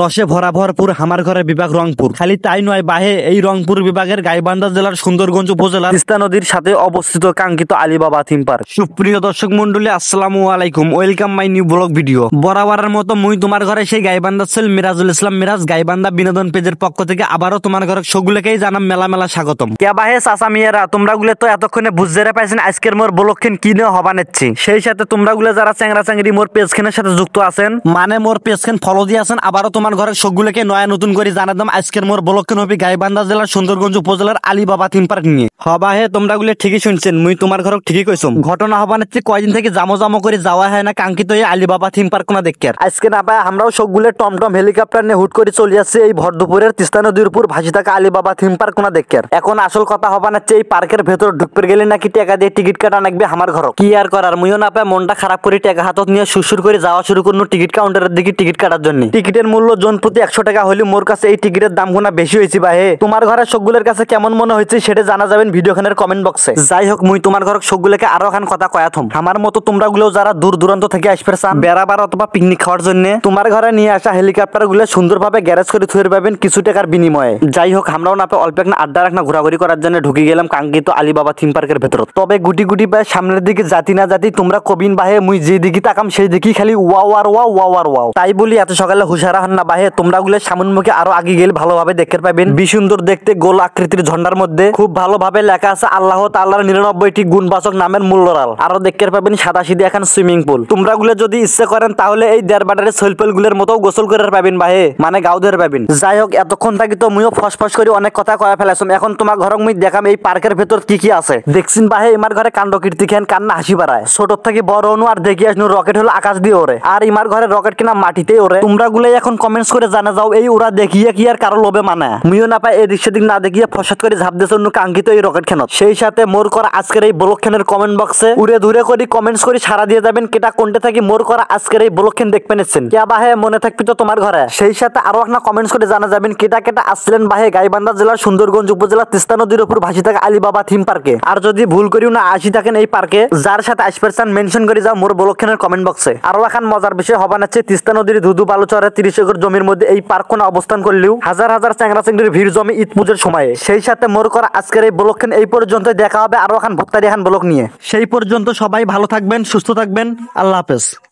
রসে ভরা ভরপুর হামার ঘরে বিভাগ রংপুর খালি তাই নয় বাহে এই রংপুর বিভাগের গাইবান্ধা জেলার সুন্দরগঞ্জ উপজেলা তিস্তা নদীর সাথে অবস্থিত কাঙ্ক্ষিত আলিবাবা থিম পার্ক সুপ্রিয় দর্শক মন্ডলী আসসালাম আলাইকুম welcome my new blog video বরাবরের মতো মুই তোমার ঘরে সেই গাইবান্ধা ছিল মিরাজুল ইসলাম মিরাজ গাইবান্ধা বিনোদন পেজের পক্ষ থেকে আবারও তোমার ঘরে সগুলোকেই জানাম মেলা মেলা স্বাগতম কে বাহে চাষা মিয়েরা তোমরা গুলো তো এতক্ষণে বুঝতে পাইছেন আজকের মোর কি নিয়ে হবা নেচ্ছি সেই সাথে তোমরা গুলো যারা চ্যাংরা চ্যাংরি মোর পেজখানের সাথে যুক্ত আছেন মানে মোর পেজখান ফলো দিয়ে আছেন আবারও তোমার ঘরের শোকগুলোকে নয়া নতুন করে জানা দাম আজকের মোর বলক্ষণ হবে গাইবান্ধা জেলার সুন্দরগঞ্জ উপজেলার আলিবাবা থিম পার্ক নিয়ে হবা হে তোমরা গুলো ঠিকই শুনছেন মুই তোমার ঘরক ঠিকই কইছম ঘটনা হবা চেয়ে কয়দিন থেকে জামো জামো করে যাওয়া হয় না কাঙ্ক্ষিত এই আলিবাবা থিম পার্ক না দেখতে আজকে না পায় আমরাও শোকগুলো টমটম হেলিকপ্টার নিয়ে হুট করে চলে যাচ্ছে এই দুপুরের তিস্তা নদীর উপর ভাসি থাকা আলিবাবা থিম পার্ক না দেখে এখন আসল কথা হবা চেয়ে এই পার্কের ভেতর ঢুকতে গেলে নাকি টাকা দিয়ে টিকিট কাটা নাকবে আমার ঘর কি আর করার মুইও না পায় মনটা খারাপ করে টাকা হাতত নিয়ে সুসুর করে যাওয়া শুরু করলো টিকিট কাউন্টারের দিকে টিকিট কাটার জন্য টিকিটের মূল্য সবগুলো জন প্রতি একশো টাকা হলে মোর কাছে এই টিকিটের দাম গুণা বেশি হয়েছে বা হে তোমার ঘরের সবগুলোর কাছে কেমন মনে হয়েছে সেটা জানা যাবেন ভিডিও খানের কমেন্ট বক্সে যাই হোক মুই তোমার ঘর সবগুলোকে আরো এখন কথা কয়া থম আমার মতো তোমরা গুলো যারা দূর দূরান্ত থেকে আসবে চান বেড়াবার অথবা পিকনিক খাওয়ার জন্য তোমার ঘরে নিয়ে আসা হেলিকপ্টার গুলো সুন্দরভাবে গ্যারেজ করে থুয়ে পাবেন কিছু টাকার বিনিময়ে যাই হোক আমরাও না অল্প একটা আড্ডা রাখনা ঘোরাঘুরি করার জন্য ঢুকে গেলাম কাঙ্ক্ষিত আলিবাবা থিম পার্কের ভেতর তবে গুটি গুটি পায় সামনের দিকে জাতি না জাতি তোমরা কবিন বাহে মুই যে দিকে তাকাম সেই দিকে খালি ওয়া আর ওয়া ওয়া আর ওয়াও তাই বলি এত সকালে হুশারা না বাহে তোমরা গুলো সামন মুখে আরো আগে গেলে ভালোভাবে দেখতে পাবেন বিসুন্দর দেখতে গোল আকৃতির ঝর্ণার মধ্যে খুব ভালোভাবে লেখা আছে আল্লাহ তাল্লাহর নিরানব্বইটি গুণবাচক নামের মূল্যরাল আরো দেখতে পাবেন সাদা সিদি এখন সুইমিং পুল তোমরা গুলো যদি ইচ্ছে করেন তাহলে এই দেড় বাটারের শৈলপল গুলের মতো গোসল করে পাবেন বাহে মানে গাও ধরে পাবেন যাই হোক এতক্ষণ থাকি তো মুইও ফসফস করে অনেক কথা কয়া ফেলেছম এখন তোমার ঘর মুই দেখাম এই পার্কের ভেতর কি কি আছে দেখছিন বাহে আমার ঘরে কাণ্ড কীর্তি খেন কান্না হাসি বাড়ায় ছোট থেকে বড় অনু আর দেখি আসনু রকেট হলো আকাশ দিয়ে ওরে আর ইমার ঘরে রকেট কিনা মাটিতেই ওরে তোমরা গুলো এখন কমেন্টস করে জানা যাও এই ওরা দেখিয়ে কি আর কারো লোভে মানে মিও না পাই এদিক সেদিক না দেখিয়ে ফসাদ করে ঝাপ দিয়েছে অন্য কাঙ্ক্ষিত এই রকেট খেনত সেই সাথে মোর করা আজকের এই ব্লক খেনের কমেন্ট বক্সে উড়ে ধুরে করে কমেন্টস করে সারা দিয়ে যাবেন কেটা কোনটা থাকি মোর করা আজকের এই ব্লক খেন দেখবেন এসছেন কে বাহে মনে থাকবি তো তোমার ঘরে সেই সাথে আরো একটা কমেন্টস করে জানা যাবেন কেটা কেটা আসছিলেন বাহে গাইবান্ধা জেলার সুন্দরগঞ্জ উপজেলার তিস্তা নদীর উপর ভাসি থাকে আলিবাবা থিম পার্কে আর যদি ভুল করিও না আসি থাকেন এই পার্কে যার সাথে আসপার চান মেনশন করে যাও মোর ব্লক খেনের কমেন্ট বক্সে আরো এখন মজার বিষয় হবা নাচ্ছে তিস্তা নদীর ধুধু বালুচরে তিরিশ একর জমির মধ্যে এই পার্কনা অবস্থান করলেও হাজার হাজার চ্যাংরা চিংড়ির ভিড় জমি ঈদ পুজোর সময়ে সেই সাথে মোর করা আজকের এই ব্লকখান এই পর্যন্ত দেখা হবে আরো খান ভক্তারি খান ব্লক নিয়ে সেই পর্যন্ত সবাই ভালো থাকবেন সুস্থ থাকবেন আল্লাহ হাফেজ